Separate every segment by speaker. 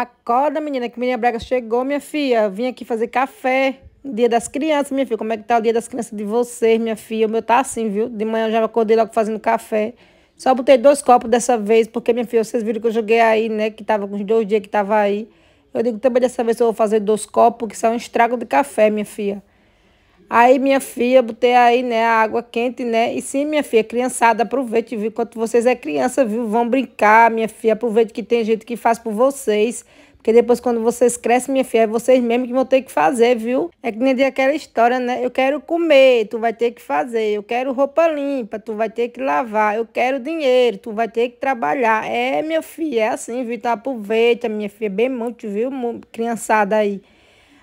Speaker 1: Acorda, menina, que menina Braga chegou, minha filha. Vim aqui fazer café. Dia das crianças, minha filha. Como é que tá o dia das crianças de vocês, minha filha? O meu tá assim, viu? De manhã eu já acordei logo fazendo café. Só botei dois copos dessa vez, porque, minha filha, vocês viram que eu joguei aí, né? Que tava com os dois dias que tava aí. Eu digo também dessa vez eu vou fazer dois copos, que são um estrago de café, minha filha. Aí, minha filha, botei aí, né, a água quente, né? E sim, minha filha, criançada, aproveite, viu? Enquanto vocês é criança, viu? Vão brincar, minha filha. Aproveite que tem gente que faz por vocês. Porque depois, quando vocês crescem, minha filha, é vocês mesmos que vão ter que fazer, viu? É que nem tem aquela história, né? Eu quero comer, tu vai ter que fazer. Eu quero roupa limpa, tu vai ter que lavar. Eu quero dinheiro, tu vai ter que trabalhar. É, minha filha, é assim, viu? Então, aproveita, minha filha, bem muito, viu? Criançada aí.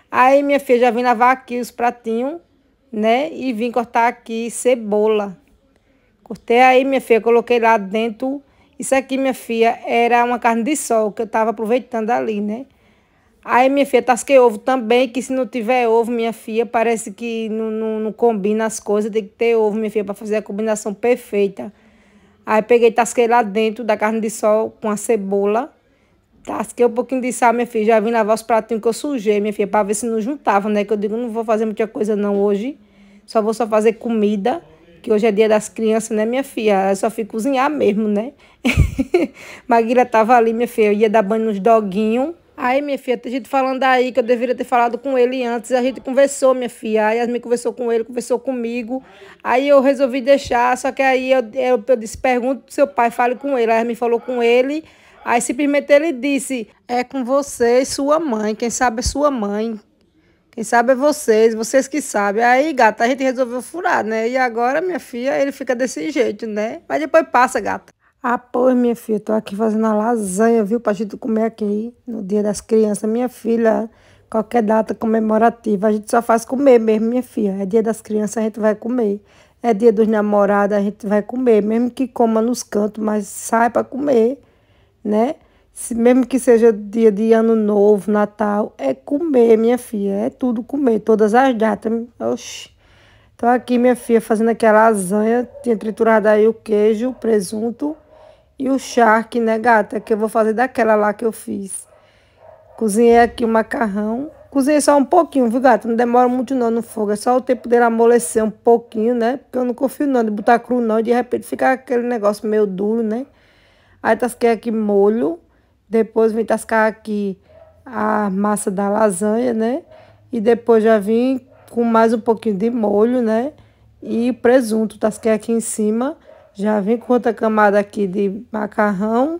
Speaker 1: Aí, minha filha, já vim lavar aqui os pratinhos né? E vim cortar aqui cebola. Cortei aí, minha filha, coloquei lá dentro. Isso aqui, minha filha, era uma carne de sol que eu tava aproveitando ali, né? Aí, minha filha, tasquei ovo também, que se não tiver ovo, minha filha, parece que não, não, não combina as coisas. Tem que ter ovo, minha filha, para fazer a combinação perfeita. Aí peguei, tasquei lá dentro da carne de sol com a cebola. Tasquei um pouquinho de sal, minha filha. Já vim lavar os pratinhos que eu sujei, minha filha, para ver se não juntava, né? Que eu digo, não vou fazer muita coisa não hoje. Só vou só fazer comida, que hoje é dia das crianças, né, minha filha? Eu só fui cozinhar mesmo, né? Maguila tava ali, minha filha, eu ia dar banho nos doguinhos. Aí, minha filha, tem gente falando aí que eu deveria ter falado com ele antes. A gente conversou, minha filha. Aí, Yasmin conversou com ele, conversou comigo. Aí, eu resolvi deixar. Só que aí, eu, eu, eu disse, pergunta pro seu pai, fale com ele. A Yasmin falou com ele. Aí, simplesmente, ele disse, é com você e sua mãe. Quem sabe é sua mãe. Quem sabe é vocês, vocês que sabem. Aí, gata, a gente resolveu furar, né? E agora, minha filha, ele fica desse jeito, né? Mas depois passa, gata. Ah, pois, minha filha, tô aqui fazendo a lasanha, viu? Pra gente comer aqui no dia das crianças. Minha filha, qualquer data comemorativa, a gente só faz comer mesmo, minha filha. É dia das crianças, a gente vai comer. É dia dos namorados, a gente vai comer. Mesmo que coma nos cantos, mas sai pra comer, né? mesmo que seja dia de ano novo, Natal, é comer, minha filha, é tudo comer, todas as datas. Oxi. Então aqui minha filha fazendo aquela lasanha, tinha triturado aí o queijo, o presunto e o charque, né, gata, que eu vou fazer daquela lá que eu fiz. Cozinhei aqui o macarrão, cozinhei só um pouquinho, viu, gata? Não demora muito não no fogo, é só o tempo dele amolecer um pouquinho, né? Porque eu não confio não de botar cru não, de repente fica aquele negócio meio duro, né? Aí tasquei tá, aqui molho, depois vim tascar aqui a massa da lasanha, né? E depois já vim com mais um pouquinho de molho, né? E presunto, tasquei aqui em cima. Já vim com outra camada aqui de macarrão.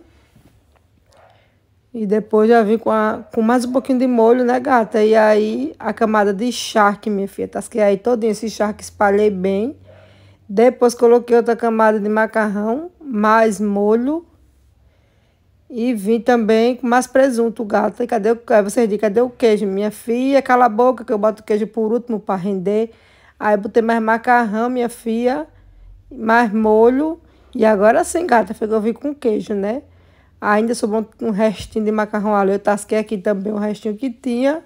Speaker 1: E depois já vim com, a, com mais um pouquinho de molho, né, gata? E aí a camada de charque, minha filha. Tasquei aí todo esse charque, espalhei bem. Depois coloquei outra camada de macarrão, mais molho e vim também com mais presunto, gato. E cadê o queijo? vocês dizem, cadê o queijo? Minha filha, cala a boca que eu boto o queijo por último para render. Aí botei mais macarrão, minha filha, mais molho. E agora sim, gata, eu vim com queijo, né? Ainda sobrou um restinho de macarrão ali. Eu tasquei aqui também o restinho que tinha,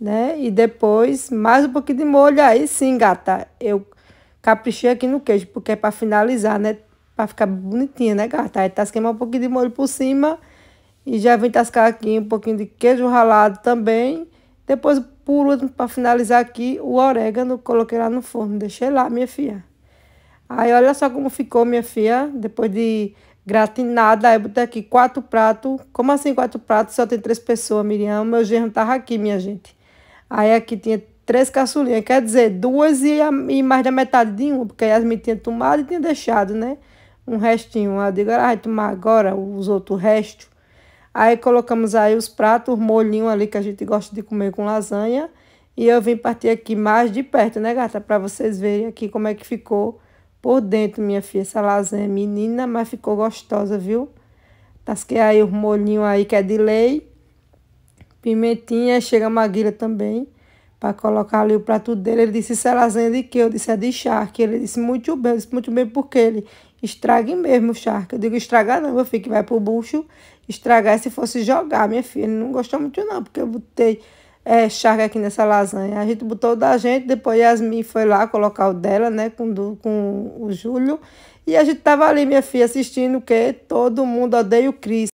Speaker 1: né? E depois mais um pouquinho de molho. Aí sim, gata, eu caprichei aqui no queijo, porque é para finalizar, né? para ficar bonitinha, né, gata? Aí tasquei um pouquinho de molho por cima e já vim tascar aqui um pouquinho de queijo ralado também. Depois, por último, para finalizar aqui, o orégano, coloquei lá no forno, deixei lá, minha filha. Aí olha só como ficou, minha filha, depois de gratinada. Aí botei aqui quatro pratos. Como assim quatro pratos? Só tem três pessoas, Miriam. Meu gerro tava aqui, minha gente. Aí aqui tinha três caçulinhas, quer dizer, duas e, a, e mais da metade de uma, porque a Yasmin tinha tomado e tinha deixado, né? um restinho. Eu digo, ah, vai tomar agora os outros restos. Aí colocamos aí os pratos, o molhinho ali que a gente gosta de comer com lasanha. E eu vim partir aqui mais de perto, né, gata? Para vocês verem aqui como é que ficou por dentro, minha filha. Essa lasanha menina, mas ficou gostosa, viu? Tasquei aí o molhinho aí que é de lei. Pimentinha, chega maguila também. Para colocar ali o prato dele. Ele disse, isso é lasanha de quê? Eu disse, é de charque. Ele disse, muito bem. Eu disse, muito bem, porque ele... Estrague mesmo, Charca. Eu digo, estragar não, meu filho, que vai pro bucho. Estragar se fosse jogar, minha filha. Ele não gostou muito, não, porque eu botei é, aqui nessa lasanha. A gente botou da gente, depois Yasmin foi lá colocar o dela, né, com, do, com o Júlio. E a gente tava ali, minha filha, assistindo o quê? Todo mundo odeia o Cris.